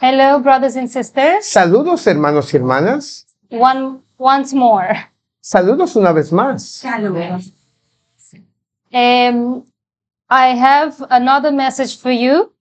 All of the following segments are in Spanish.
Hello, brothers and sisters. Saludos, hermanos y hermanas. One, once more. Saludos una vez más. Saludos. Um, I have another message for you.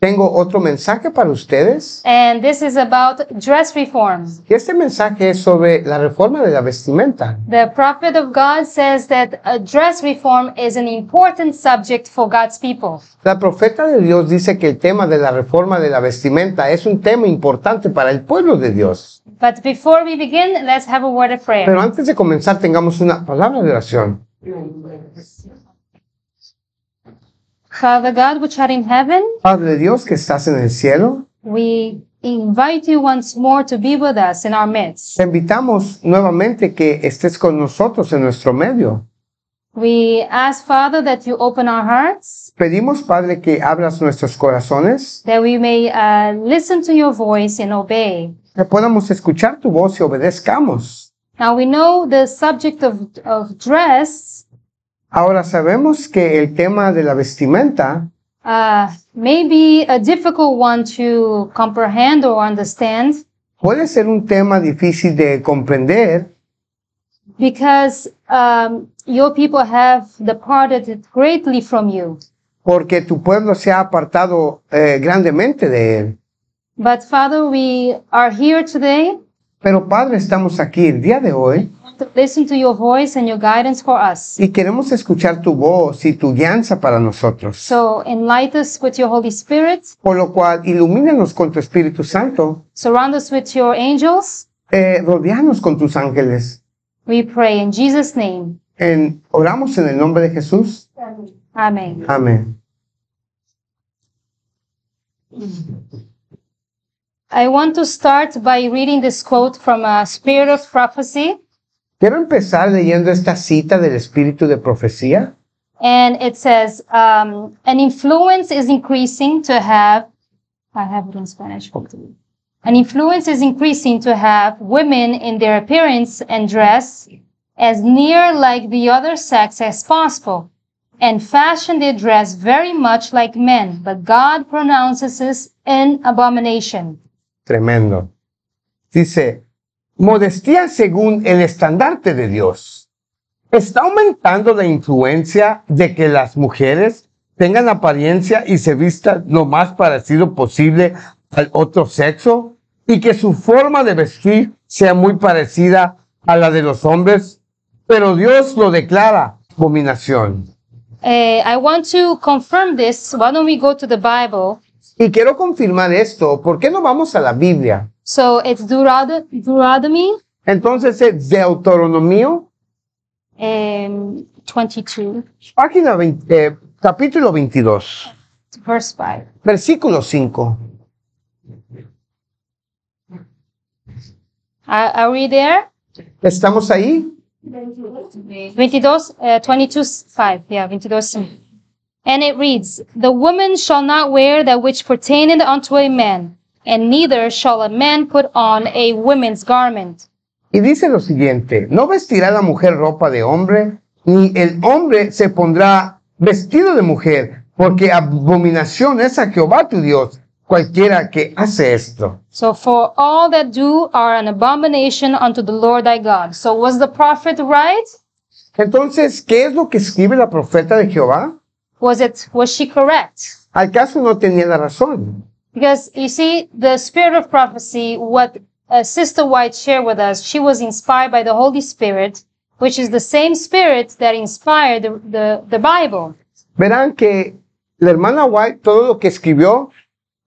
Tengo otro mensaje para ustedes. And this is about dress reform. Y este mensaje es sobre la reforma de la vestimenta. The prophet of God says that dress reform is an important subject for God's people. La profeta de Dios dice que el tema de la reforma de la vestimenta es un tema importante para el pueblo de Dios. But before we begin, let's have a word of prayer. Pero antes de comenzar, tengamos una palabra de oración. Father God, which art in heaven, Padre Dios que estás en el cielo, we invite you once more to be with us in our midst. te invitamos nuevamente que estés con nosotros en nuestro medio. We ask, Father, that you open our hearts, Pedimos, Padre, que abras nuestros corazones, that we may uh, listen to your voice and obey. que podamos escuchar tu voz y obedezcamos. Now we know the subject of, of dress Ahora sabemos que el tema de la vestimenta uh, ah, may be a difficult one to comprehend or understand puede ser un tema difícil de comprender because um, your people have departed greatly from you. porque tu pueblo se ha apartado eh, grandemente de él. But Father, we are here today pero Padre, estamos aquí el día de hoy. Y queremos escuchar tu voz y tu guianza para nosotros. Por lo cual, ilumínanos con tu Espíritu Santo. Surround us with your angels. Eh, rodeanos con tus ángeles. We pray in Jesus name. oramos en el nombre de Jesús. Amén. Amén. I want to start by reading this quote from a Spirit of Prophecy. Quiero empezar leyendo esta cita del Espíritu de Profecía. And it says, um, an influence is increasing to have, I have it in Spanish, Okay. An influence is increasing to have women in their appearance and dress as near like the other sex as possible and fashion their dress very much like men, but God pronounces this an abomination. Tremendo. Dice, modestia según el estandarte de Dios. Está aumentando la influencia de que las mujeres tengan apariencia y se vista lo más parecido posible al otro sexo y que su forma de vestir sea muy parecida a la de los hombres, pero Dios lo declara abominación. Eh, I want to confirm this. Why don't we go to the Bible? Y quiero confirmar esto. ¿Por qué no vamos a la Biblia? So it's Entonces es Deuteronomio um, 22, página 20, eh, capítulo 22, 5. versículo 5. Are, we there? ¿Estamos ahí? 22, 22, 5. Yeah, 22, 5. And it reads, The woman shall not wear that which pertaineth unto a man, and neither shall a man put on a woman's garment. Y dice lo siguiente, no vestirá la mujer ropa de hombre, ni el hombre se pondrá vestido de mujer, porque abominación es a Jehová tu Dios, cualquiera que hace esto. So for all that do are an abomination unto the Lord thy God. So was the prophet right? Entonces, ¿qué es lo que escribe la profeta de Jehová? Was it, was she correct? ¿Acaso no tenía la razón? Because you see, the spirit of prophecy, what uh, Sister White shared with us, she was inspired by the Holy Spirit, which is the same spirit that inspired the, the, the Bible. Verán que la hermana White, todo lo que escribió,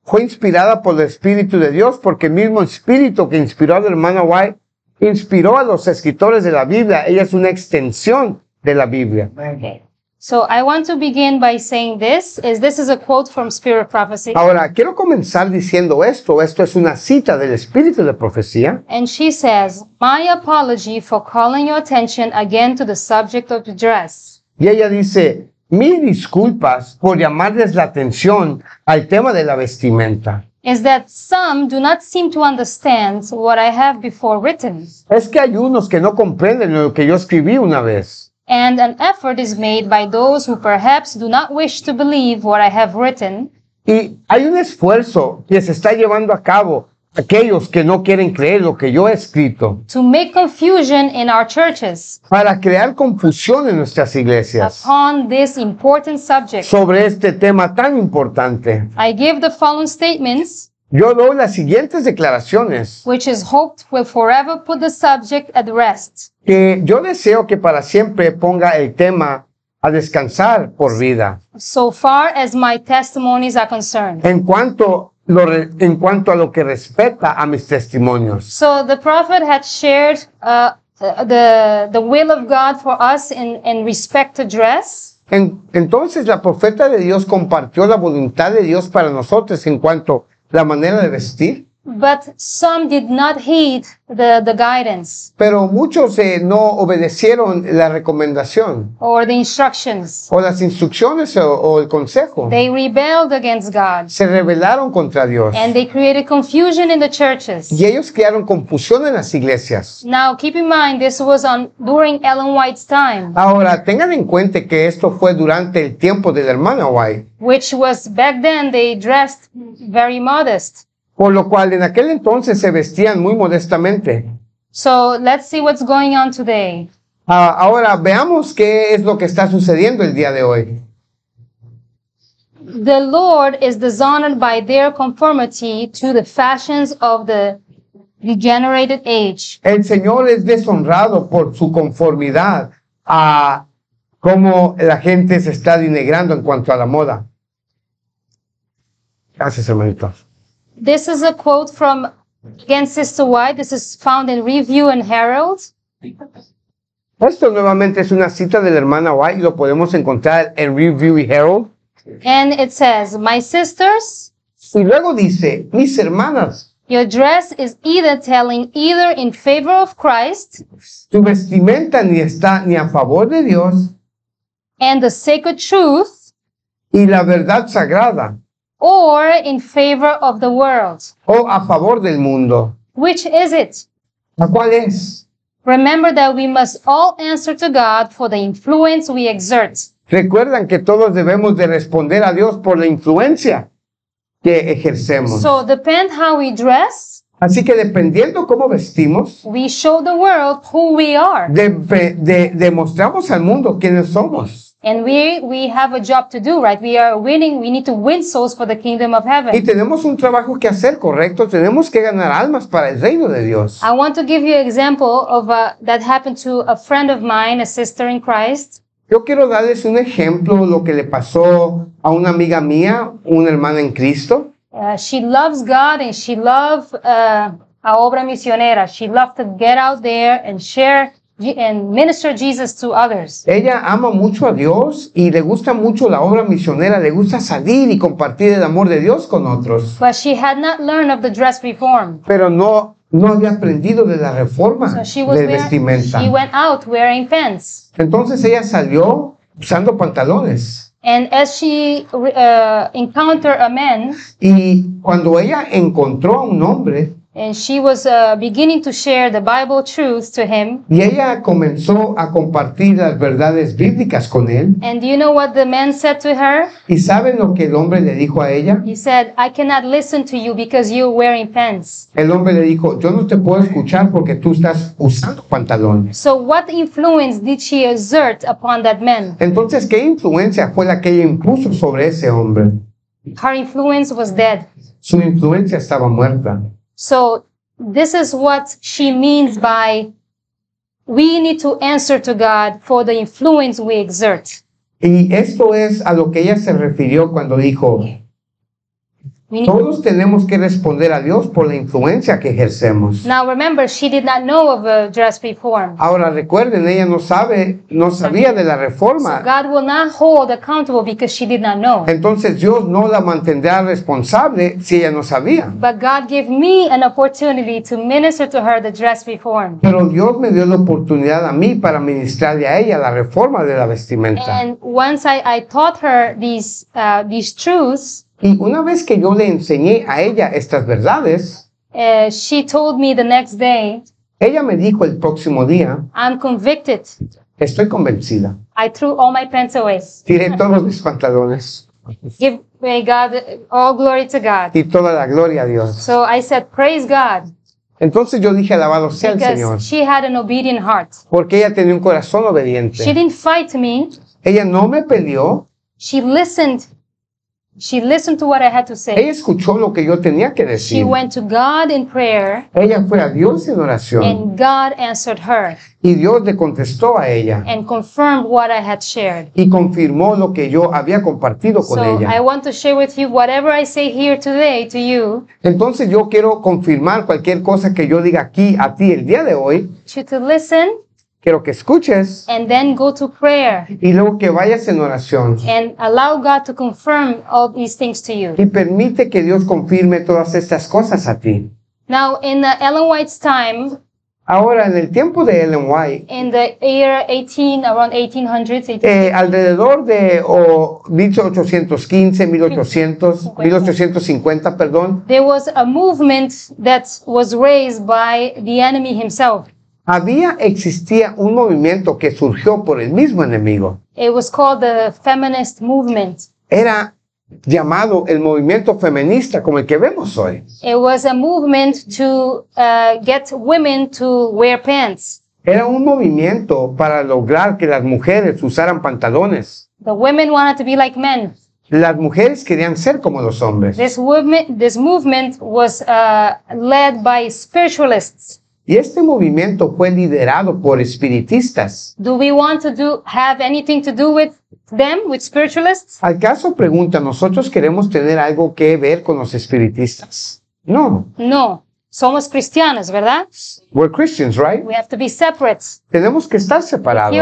fue inspirada por el Espíritu de Dios, porque el mismo Espíritu que inspiró a la hermana White inspiró a los escritores de la Biblia. Ella es una extensión de la Biblia. Okay. So I want to begin by saying this, this is is a quote from Spirit of Prophecy. Ahora, quiero comenzar diciendo esto. Esto es una cita del espíritu de profecía. And she says, "My apology for calling your attention again to the subject of the dress." Y ella dice, "Mis disculpas por llamarles la atención al tema de la vestimenta." Is that some do not seem to understand what I have before written. Es que hay unos que no comprenden lo que yo escribí una vez. and an effort is made by those who perhaps do not wish to believe what I have written. Y hay un esfuerzo que se está llevando a cabo aquellos que no quieren creer lo que yo he escrito. To make confusion in our churches. Para crear confusión en nuestras iglesias. Upon this important subject. Sobre este tema tan importante. I give the following statements. yo doy las siguientes declaraciones. Que yo deseo que para siempre ponga el tema a descansar por vida. En cuanto lo en cuanto a lo que respecta a mis testimonios. entonces la profeta de Dios compartió la voluntad de Dios para nosotros en cuanto la manera de vestir, But some did not heed the, the guidance. Pero muchos eh, no obedecieron la recomendación. Or the instructions. O las instrucciones o, o, el consejo. They rebelled against God. Se rebelaron contra Dios. And they created confusion in the churches. Y ellos crearon confusión en las iglesias. Now keep in mind this was on during Ellen White's time. Ahora tengan en cuenta que esto fue durante el tiempo de la hermana White. Which was back then they dressed very modest. por lo cual en aquel entonces se vestían muy modestamente. So let's see what's going on today. Ah, ahora veamos qué es lo que está sucediendo el día de hoy. The Lord is dishonored by their conformity to the fashions of the age. El Señor es deshonrado por su conformidad a cómo la gente se está dinegrando en cuanto a la moda. Gracias, hermanitos. This is a quote from, again, Sister White. This is found in Review and Herald. Esto nuevamente es una cita de la hermana White. Lo podemos encontrar en Review y Herald. And it says, My sisters. Y luego dice, mis hermanas. Your dress is either telling either in favor of Christ. Tu vestimenta ni está ni a favor de Dios. And the sacred truth. Y la verdad sagrada or in favor of the world. O a favor del mundo. Which is it? cuál es? Remember that we must all answer to God for the influence we exert. Recuerdan que todos debemos de responder a Dios por la influencia que ejercemos. So depend how we dress. Así que dependiendo cómo vestimos, we show the world who we are. De, de, demostramos al mundo quiénes somos. And we, we have a job to do, right? We are winning. We need to win souls for the kingdom of heaven. Y tenemos un trabajo que hacer, correcto? Tenemos que ganar almas para el reino de Dios. I want to give you an example of a, uh, that happened to a friend of mine, a sister in Christ. Yo quiero darles un ejemplo de lo que le pasó a una amiga mía, una hermana en Cristo. Uh, she loves God and she loves uh, a obra misionera. She loves to get out there and share and minister Jesus to others. Ella ama mucho a Dios y le gusta mucho la obra misionera, le gusta salir y compartir el amor de Dios con otros. Pero no no había aprendido de la reforma de vestimenta. Entonces ella salió usando pantalones. And as uh, y cuando ella encontró a un hombre, And she was uh, beginning to share the Bible truths to him. Y ella comenzó a compartir las verdades bíblicas con él. And do you know what the man said to her? ¿Y saben lo que el hombre le dijo a ella? He said, "I cannot listen to you because you're wearing pants." El hombre le dijo, "Yo no te puedo escuchar porque tú estás usando pantalones." So what influence did she exert upon that man? Entonces, ¿qué influencia fue la que ella impuso sobre ese hombre? Her influence was dead. Su influencia estaba muerta. So this is what she means by we need to answer to God for the influence we exert. Y esto es a lo que ella se refirió cuando dijo, Mm. Todos tenemos que responder a Dios por la influencia que ejercemos. Ahora recuerden, ella no sabe, no sabía de la reforma. Entonces Dios no la mantendrá responsable si ella no sabía. Pero Dios me dio la oportunidad a mí para ministrarle a ella la reforma de la vestimenta. And once I, I taught her these uh, these truths. Y una vez que yo le enseñé a ella estas verdades, eh, she told me the next day, ella me dijo el próximo día, I'm convicted. Estoy convencida. Tiré todos mis pantalones. Give glory to God. Y toda la gloria a Dios. Entonces yo dije, alabado sea el Señor. Porque ella tenía un corazón obediente. Ella no me peleó. She listened ella escuchó lo que yo tenía que decir. Ella fue a Dios en oración. Y Dios le contestó a ella. Y confirmó lo que yo había compartido con ella. Entonces yo quiero confirmar cualquier cosa que yo diga aquí a ti el día de hoy. to listen Quiero que escuches. And then go to prayer. Y luego que vayas en oración. And allow God to confirm all these things to you. Y permite que Dios confirme todas estas cosas a ti. Now in Ellen White's time. Ahora en el tiempo de Ellen White. In the year 18 around 1800. 1800 eh, alrededor de oh, 1815, 1800, 1850, perdón. There was a movement that was raised by the enemy himself había existía un movimiento que surgió por el mismo enemigo. It was called the feminist movement. Era llamado el movimiento feminista como el que vemos hoy. It was a movement to uh, get women to wear pants. Era un movimiento para lograr que las mujeres usaran pantalones. The women wanted to be like men. Las mujeres querían ser como los hombres. This movement, this movement was uh, led by spiritualists. Y este movimiento fue liderado por espiritistas. Do Al caso pregunta, ¿nosotros queremos tener algo que ver con los espiritistas? No. No. Somos cristianos, ¿verdad? We're Christians, right? Tenemos que estar separados.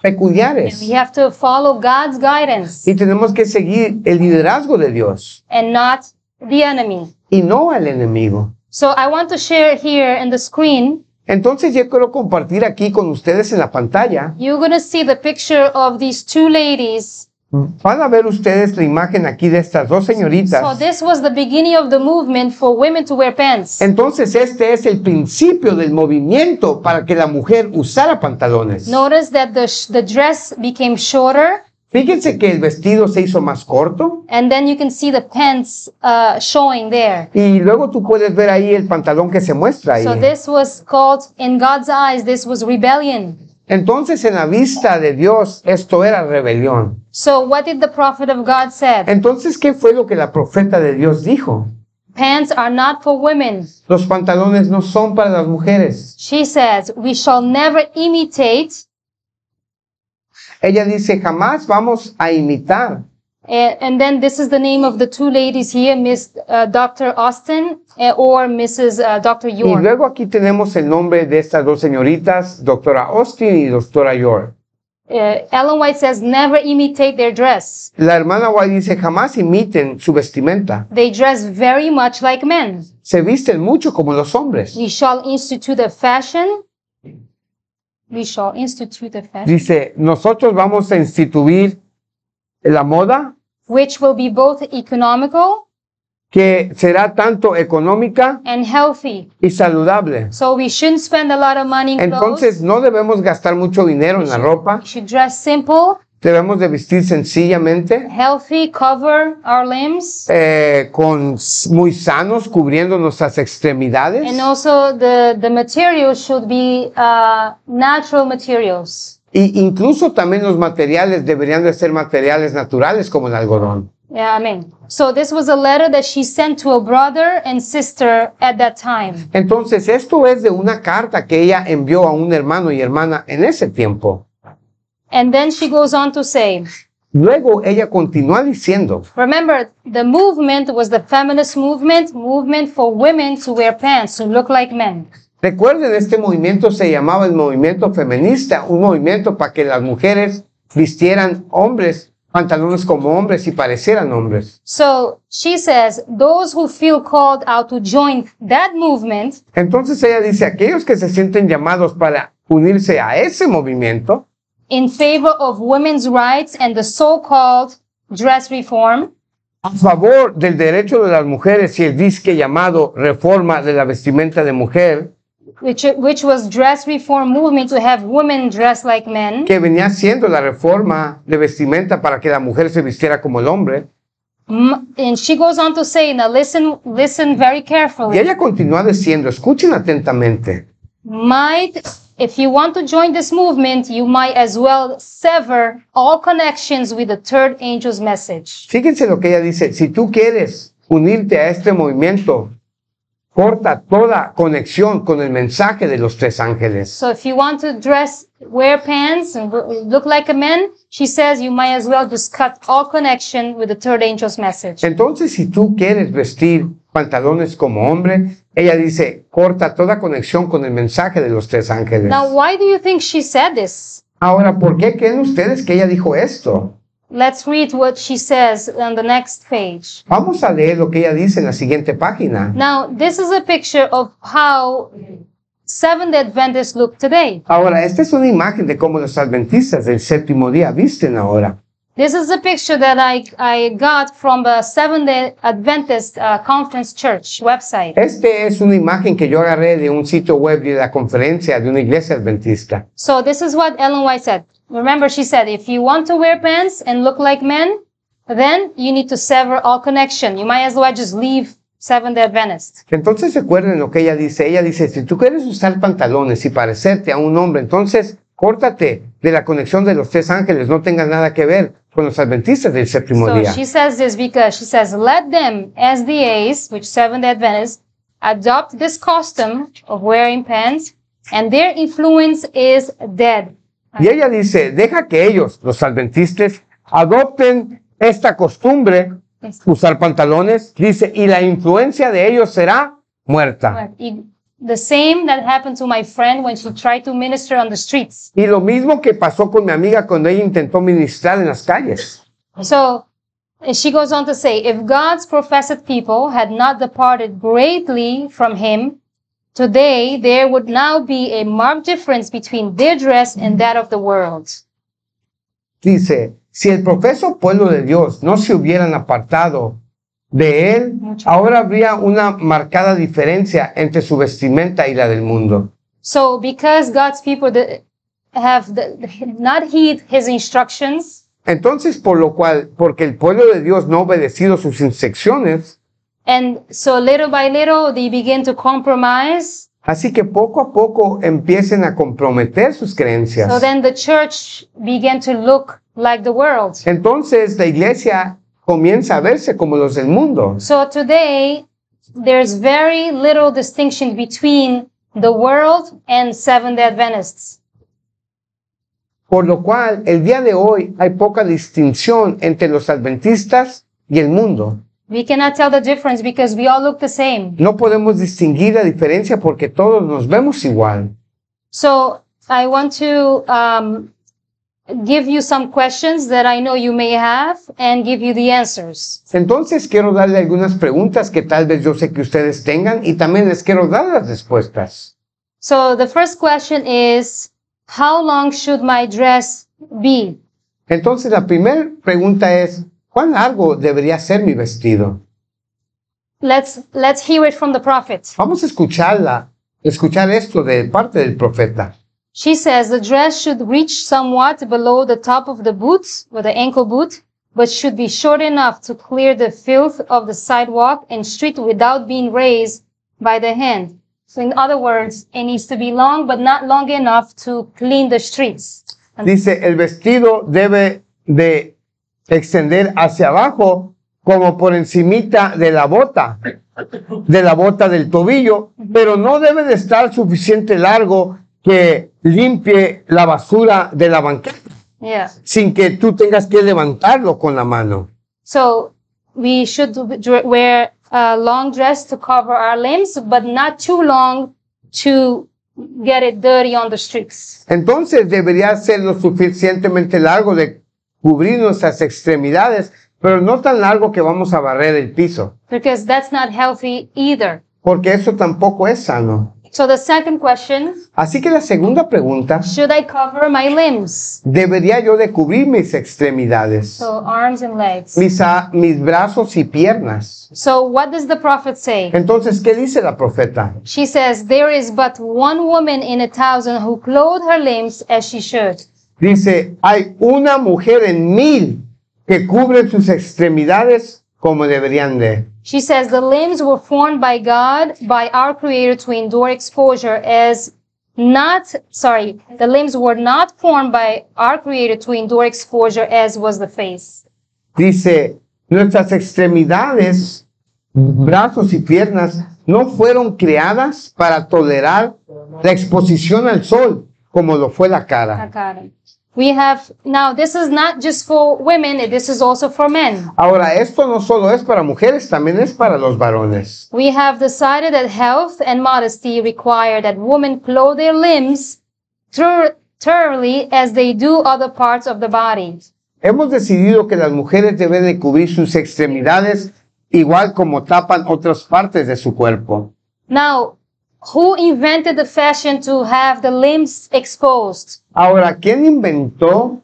Peculiares. we have to follow God's guidance. Y tenemos que seguir el liderazgo de Dios. And not the enemy. Y no al enemigo. So I want to share here in the screen. Entonces yo quiero compartir aquí con ustedes en la pantalla. You're going to see the picture of these two ladies. Van a ver ustedes la imagen aquí de estas dos señoritas. So this was the beginning of the movement for women to wear pants. Entonces este es el principio del movimiento para que la mujer usara pantalones. Notice that the, the dress became shorter. Fíjense que el vestido se hizo más corto. Y luego tú puedes ver ahí el pantalón que se muestra ahí. Entonces en la vista de Dios esto era rebelión. Entonces qué fue lo que la profeta de Dios dijo? Pants are not for Los pantalones no son para las mujeres. She says, we shall never imitate ella dice, jamás vamos a imitar. Eh, and, then this is the name of the two ladies here, uh, Dr. Austin eh, or Mrs. Uh, Dr. York. Y luego aquí tenemos el nombre de estas dos señoritas, doctora Austin y doctora York. Eh, Ellen White says, never imitate their dress. La hermana White dice, jamás imiten su vestimenta. They dress very much like men. Se visten mucho como los hombres. We shall institute a fashion We shall institute a fest, Dice, nosotros vamos a instituir la moda which will be both economical que será tanto económica and healthy. y saludable. So we shouldn't spend a lot of money in clothes. Entonces no debemos gastar mucho dinero en la ropa. We should dress simple Debemos de vestir sencillamente. Healthy, cover our limbs. Eh, con muy sanos, cubriendo nuestras extremidades. And uh, Y incluso también los materiales deberían de ser materiales naturales como el algodón. amen. So this was a letter that she sent to a brother and sister at that time. Entonces esto es de una carta que ella envió a un hermano y hermana en ese tiempo. And then she goes on to say. Luego ella continúa diciendo. Remember, the movement was the feminist movement, movement for women to wear pants to look like men. Recuerden, este movimiento se llamaba el movimiento feminista, un movimiento para que las mujeres vistieran hombres, pantalones como hombres y parecieran hombres. So she says, those who feel called out to join that movement. Entonces ella dice, aquellos que se sienten llamados para unirse a ese movimiento. in favor of women's rights reform. A favor del derecho de las mujeres y el disque llamado reforma de la vestimenta de mujer. was dress reform movement to have women dress like men. Que venía siendo la reforma de vestimenta para que la mujer se vistiera como el hombre. And she goes on to say, listen, listen very carefully. Y ella continúa diciendo, escuchen atentamente. Might If you want to join this movement, you might as well sever all connections with the third angel's message. Fíjense lo que ella dice, si tú quieres unirte a este movimiento, corta toda conexión con el mensaje de los tres ángeles. So if you want to dress, wear pants and look like a man, she says you might as well just cut all connection with the third angel's message. Entonces, si tú quieres vestir pantalones como hombre. Ella dice, corta toda conexión con el mensaje de los tres ángeles. Now, why do you think she said this? Ahora, ¿por qué creen ustedes que ella dijo esto? Let's read what she says on the next page. Vamos a leer lo que ella dice en la siguiente página. Now, this is a picture of how Seventh Adventists look today. Ahora, esta es una imagen de cómo los adventistas del séptimo día visten ahora. This is a picture that I, I got from the Seventh Day Adventist uh, Conference Church website. Este es una imagen que yo agarré de un sitio web de la conferencia de una iglesia adventista. So this is what Ellen White said. Remember, she said, if you want to wear pants and look like men, then you need to sever all connection. You might as well just leave Seventh Day Adventist. Entonces recuerden lo que ella dice. Ella dice, si tú quieres usar pantalones y parecerte a un hombre, entonces córtate de la conexión de los tres ángeles, no tengas nada que ver fueron los adventistas del séptimo so día. She says this because she says, let them, as the A's, which Seventh Adventists, adopt this custom of wearing pants, and their influence is dead. Y ella dice, deja que ellos, los adventistas, adopten esta costumbre, este. usar pantalones, dice, y la influencia de ellos será muerta. Y The same that happened to my friend when she tried to minister on the streets. Y lo mismo que pasó con mi amiga cuando ella intentó ministrar en las calles. So, and she goes on to say, if God's professed people had not departed greatly from him, today there would now be a marked difference between their dress and that of the world. Dice, si el profeso pueblo de Dios no se hubieran apartado de él, ahora habría una marcada diferencia entre su vestimenta y la del mundo. instructions. Entonces, por lo cual, porque el pueblo de Dios no ha obedecido sus instrucciones. And so little by little they begin to compromise. Así que poco a poco empiecen a comprometer sus creencias. So then the church began to look like the world. Entonces la iglesia comienza a verse como los del mundo. So today there's very little distinction between the world and Seventh-day Adventists. Por lo cual, el día de hoy hay poca distinción entre los adventistas y el mundo. We cannot tell the difference because we all look the same. No podemos distinguir la diferencia porque todos nos vemos igual. So I want to um, give you some questions that I know you may have and give you the answers. Entonces quiero darle algunas preguntas que tal vez yo sé que ustedes tengan y también les quiero dar las respuestas. So the first question is how long should my dress be? Entonces la primera pregunta es ¿cuán largo debería ser mi vestido? Let's let's hear it from the prophet. Vamos a escucharla, escuchar esto de parte del profeta. She says the dress should reach somewhat below the top of the boots or the ankle boot, but should be short enough to clear the filth of the sidewalk and street without being raised by the hand. So in other words, it needs to be long, but not long enough to clean the streets. And Dice, el vestido debe de extender hacia abajo como por encimita de la bota, de la bota del tobillo, pero no debe de estar suficiente largo que limpie la basura de la banqueta sin que tú tengas que levantarlo con la mano. So we should wear a long dress to cover our limbs, but not too long to get it dirty on the streets. Entonces debería ser lo suficientemente largo de cubrir nuestras extremidades, pero no tan largo que vamos a barrer el piso. Because that's not healthy either. Porque eso tampoco es sano. So the second question, Así que la segunda pregunta, should I cover my limbs? ¿debería yo de cubrir mis extremidades, So arms and legs. mis, a- mis brazos y piernas? So what does the prophet say? Entonces, ¿qué dice la profeta? She says, There is but one woman in a thousand who clothe her limbs as she should. Dice, hay una mujer en mil que cubre sus extremidades como deberían de. She says the limbs were formed by God, by our creator to endure exposure as not, sorry, the limbs were not formed by our creator to endure exposure as was the face. Dice, nuestras extremidades, brazos y piernas no fueron creadas para tolerar la exposición al sol como lo fue la cara. La cara. We have now this is not just for women, this is also for men. Ahora esto no solo es para mujeres, también es para los varones. We have decided that health and modesty require that women clothe their limbs thoroughly as they do other parts of the body. Hemos decidido que las mujeres deben de cubrir sus extremidades igual como tapan otras partes de su cuerpo. Now, Who invented the fashion to have the limbs exposed? Ahora, ¿quién inventó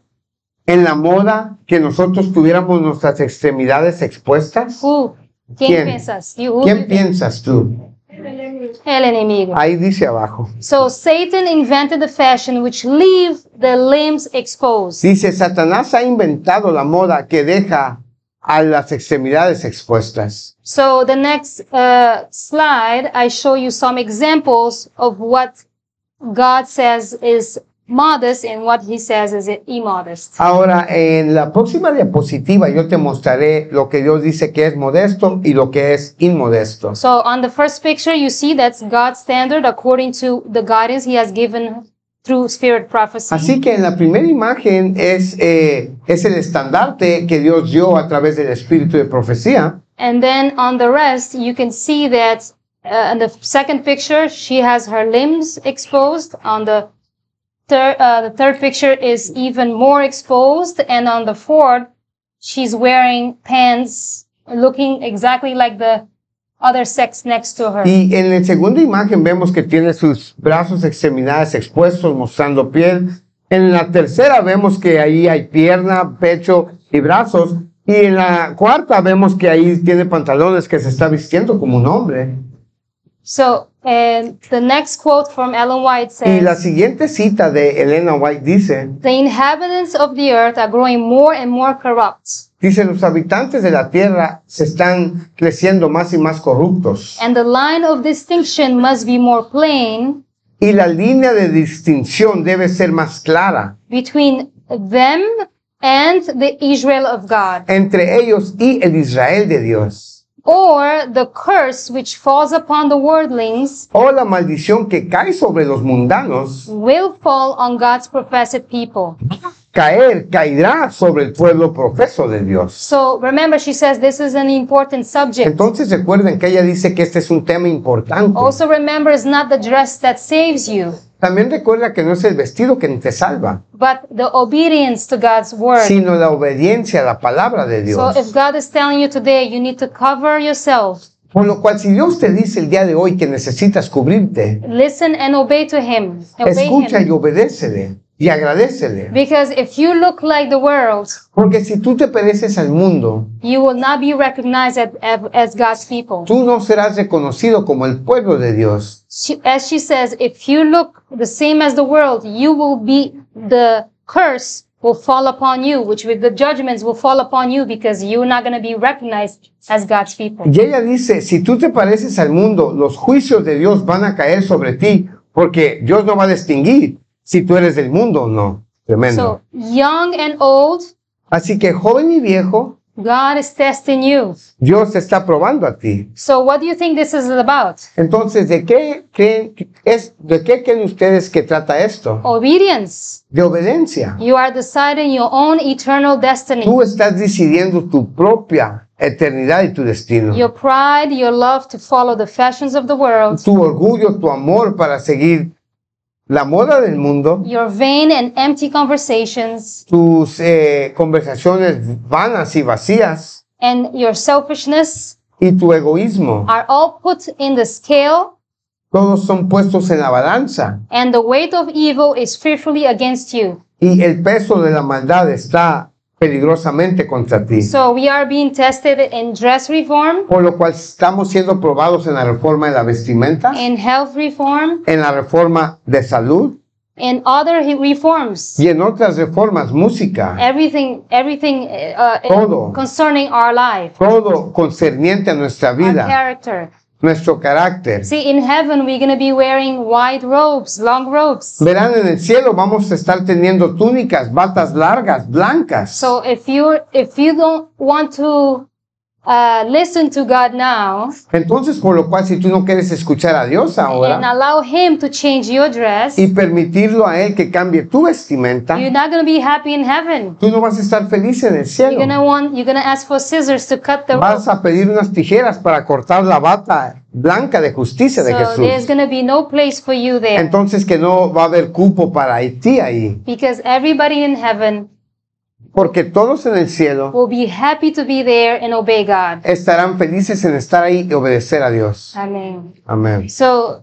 en la moda que nosotros tuviéramos nuestras extremidades expuestas? Who? ¿Quién, ¿Quién? piensas? You, ¿Quién piensas tú? El enemigo. El enemigo. Ahí dice abajo. So Satan invented the fashion which leave the limbs exposed. Dice Satanás ha inventado la moda que deja a las extremidades expuestas. So the next uh, slide, I show you some examples of what God says is modest and what he says is immodest. Ahora, en la próxima diapositiva yo te mostraré lo que Dios dice que es modesto y lo que es inmodesto. So on the first picture, you see that's God's standard according to the guidance he has given through spirit prophecy. Así que en la primera imagen es, eh, es el estandarte que Dios dio a través del espíritu de profecía. And then on the rest, you can see that uh, in the second picture, she has her limbs exposed. On the third, uh, the third picture is even more exposed, and on the fourth, she's wearing pants looking exactly like the sex Y en la segunda imagen vemos que tiene sus brazos extremidades expuestos mostrando piel. En la tercera vemos que ahí hay pierna, pecho y brazos. Y en la cuarta vemos que ahí tiene pantalones que se está vistiendo como un hombre. So, the next quote from Ellen White says, y la siguiente cita de Elena White dice, The inhabitants of the earth are growing more and more corrupt. Dice, los habitantes de la tierra se están creciendo más y más corruptos. And the line of distinction must be more plain Y la línea de distinción debe ser más clara between them and the Israel of God, entre ellos y el Israel de Dios. or the curse which falls upon the worldlings O la maldición que cae sobre los mundanos will fall on God's professed people caer, caerá sobre el pueblo profeso de Dios. So remember she says this is an important subject. Entonces recuerden que ella dice que este es un tema importante. Also remember it's not the dress that saves you. También recuerda que no es el vestido que te salva. But the obedience to God's word. Sino la obediencia a la palabra de Dios. So Por lo cual, si Dios te dice el día de hoy que necesitas cubrirte, Listen and obey to him. escucha y obedécele y agradecele. Because if you look like the world, porque si tú te pareces al mundo, you will not be recognized as, God's people. Tú no serás reconocido como el pueblo de Dios. She, as she says, if you look the same as the world, you will be the curse will fall upon you, which with the judgments will fall upon you because you're not going to be recognized as God's people. Y ella dice, si tú te pareces al mundo, los juicios de Dios van a caer sobre ti porque Dios no va a distinguir si tú eres del mundo o no. Tremendo. Así que joven y viejo, Dios te está probando a ti. Entonces, ¿de qué creen, es, de qué ustedes que trata esto? De obediencia. Tú estás decidiendo tu propia eternidad y tu destino. Tu orgullo, tu amor para seguir la moda del mm-hmm. mundo, your vain and empty conversations, tus eh, conversaciones vanas y vacías, and your selfishness, y tu egoísmo, are all put in the scale, todos son puestos en la balanza, and the weight of evil is fearfully against you. Y el peso de la maldad está peligrosamente contra ti. So we are being tested in dress reform. Por lo cual estamos siendo probados en la reforma de la vestimenta. In health reform. En la reforma de salud. In other reforms. Y en otras reformas, música. Everything, everything uh, todo, concerning our life. Todo concerniente a nuestra vida. Our nuestro carácter. See, in heaven we're going to be wearing white robes, long robes. Verán en el cielo vamos a estar teniendo túnicas, batas largas, blancas. So if you if you don't want to uh, listen to God now. Entonces, por lo cual, si tú no quieres escuchar a Dios ahora and allow him to change your dress, y permitirlo a Él que cambie tu vestimenta, you're not gonna be happy in heaven. tú no vas a estar feliz en el cielo. You're gonna want, you're gonna ask for scissors to cut the vas a pedir unas tijeras para cortar la bata blanca de justicia de so There's gonna be no place for you there. Entonces, que no va a haber cupo para ti ahí. Because everybody in heaven Porque todos en el cielo estarán felices en estar ahí y obedecer a Dios. Amén. Amén. So,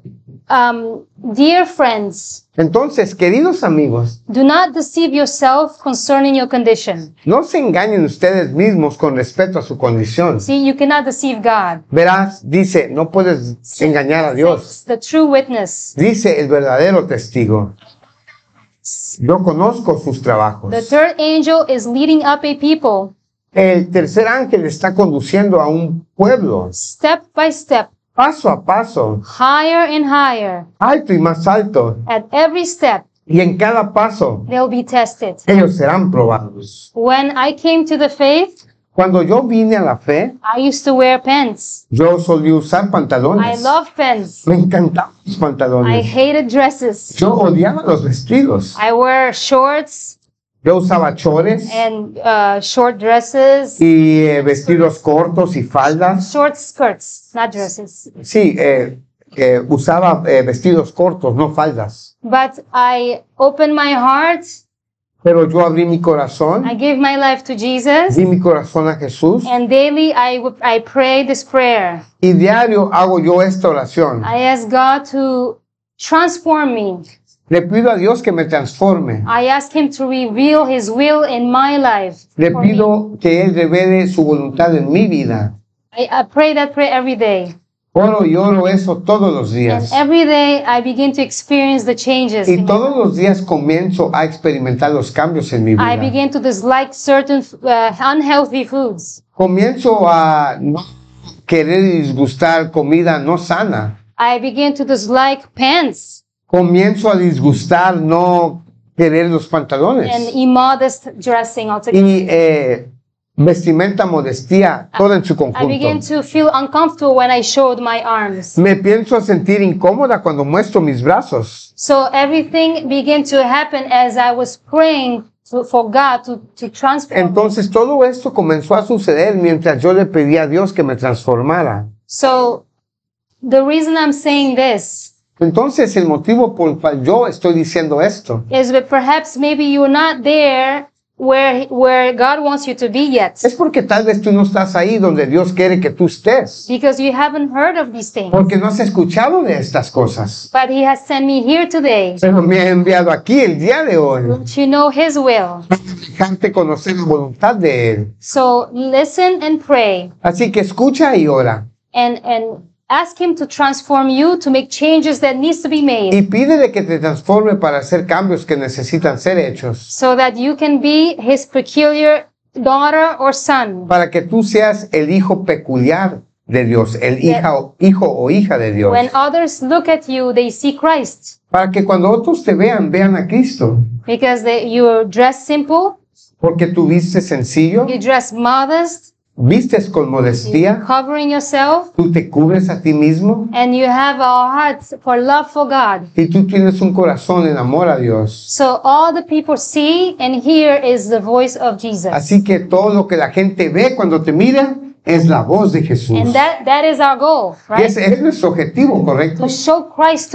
um, dear friends, entonces, queridos amigos, do not deceive yourself concerning your condition. No se engañen ustedes mismos con respecto a su condición. See, you cannot deceive God. Verás, dice, no puedes engañar a Dios. The true witness. Dice el verdadero testigo. Yo conozco sus trabajos. The third angel is leading up a people. El tercer ángel está conduciendo a un pueblo. Step by step. Paso a paso. Higher and higher. Alto y más alto. At every step. Y en cada paso. They'll be tested. Ellos serán probados. When I came to the faith. Cuando yo vine a la fe, I used to wear pants. yo solía usar pantalones. I love pants. Me encantaban los pantalones. I hated dresses. Yo odiaba los vestidos. I wear shorts. Yo usaba chores and, uh, short dresses, y eh, vestidos cortos y faldas. Short skirts, not dresses. Sí, eh, eh, usaba vestidos cortos, no faldas. But I opened my heart pero yo abrí mi corazón. I gave my life to Jesus. Di mi corazón a Jesús. And daily I, I pray this prayer. Y diario hago yo esta oración. I ask God to transform me. Le pido a Dios que me transforme. I ask him to reveal his will in my life. Le pido me. que él revele su voluntad en mi vida. I, I pray that prayer every day. Oro y oro eso todos los días. And every day I begin to experience the changes. Y todos los días comienzo a experimentar los cambios en mi vida. I begin to dislike certain uh, unhealthy foods. Comienzo a no querer disgustar comida no sana. I begin to dislike pants. Comienzo a disgustar no querer los pantalones. And immodest dressing altogether. Y eh, vestimenta, modestia, todo en su I began conjunto. to feel uncomfortable when I showed my arms. Me pienso sentir incómoda cuando muestro mis brazos. So everything began to happen as I was praying to, for God to, to transform. me. Entonces todo esto comenzó a suceder mientras yo le pedí a Dios que me transformara. So the reason I'm saying this Entonces el motivo por el cual yo estoy diciendo esto is that perhaps maybe you're not there where, where God wants you to be yet. Es porque tal vez tú no estás ahí donde Dios quiere que tú estés. Because you haven't heard of these things. Porque no has escuchado de estas cosas. But he has sent me here today. Pero me ha enviado aquí el día de hoy. Don't you know his will. Fijante conocer la voluntad de él. So listen and pray. Así que escucha y ora. And and Ask him to transform you to make changes that needs to be made. Y pídele que te transforme para hacer cambios que necesitan ser hechos. So that you can be his peculiar daughter or son. Para que tú seas el hijo peculiar de Dios, el hija o, hijo o hija de Dios. When others look at you, they see Christ. Para que cuando otros te vean, vean a Cristo. Because they, you dress simple. Porque tú viste sencillo. You dress modest. vistes con modestia. Tú te cubres a ti mismo. And you have for love for God. Y tú tienes un corazón en amor a Dios. So all the people see and is the voice of Jesus. Así que todo lo que la gente ve cuando te mira es la voz de Jesús. And Ese es nuestro objetivo, correcto. To show Christ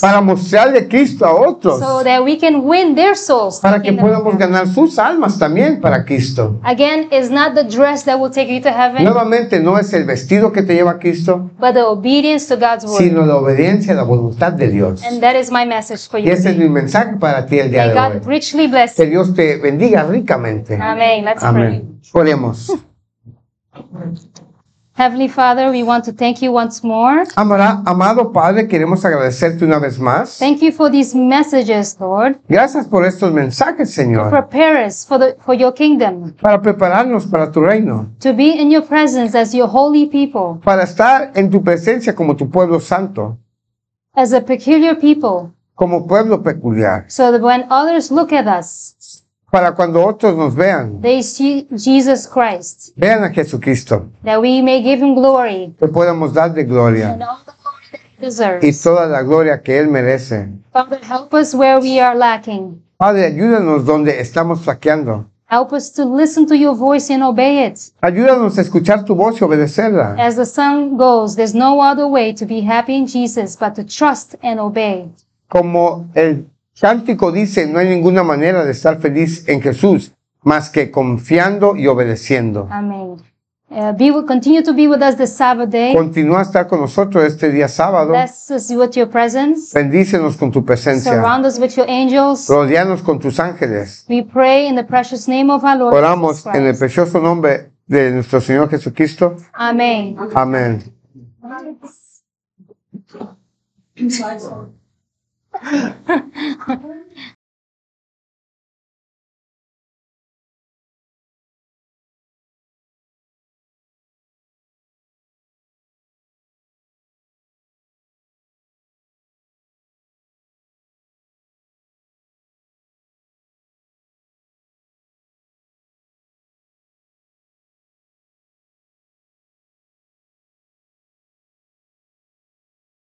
Para mostrarle Cristo a otros. Para que podamos ganar sus almas también para Cristo. Nuevamente no es el vestido que te lleva a Cristo. Sino la obediencia a la voluntad de Dios. Y ese es mi mensaje para ti el día de hoy. Que Dios te bendiga ricamente. Amén. Amén. Oremos. Heavenly Father, we want to thank you once more. Amara, amado Padre, queremos agradecerte una vez más. Thank you for these messages, Lord. Gracias por estos mensajes, Señor. Prepare us for the for your kingdom. Para prepararnos para tu reino. To be in your presence as your holy people. Para estar en tu presencia como tu pueblo santo. As a peculiar people. Como pueblo peculiar. So that when others look at us. para cuando otros nos vean. They see Jesus Christ. Vean a Jesucristo. That we may give him glory. Que podamos darle gloria. And all the glory that he deserves. Y toda la gloria que él merece. Father, help us where we are lacking. Padre, ayúdanos donde estamos flaqueando. Help us to listen to your voice and obey it. Ayúdanos a escuchar tu voz y obedecerla. As the song goes, there's no other way to be happy in Jesus but to trust and obey. Como el Cántico dice, no hay ninguna manera de estar feliz en Jesús más que confiando y obedeciendo. Amén. Uh, continue to be with us this Sabbath day. Continúa a estar con nosotros este día sábado. Bless us with your presence. Bendícenos con tu presencia. Surround us with your angels. Rodeanos con tus ángeles. We pray in the precious name of our Lord Oramos en el precioso nombre de nuestro Señor Jesucristo. Amén. Amén. ハハハハ。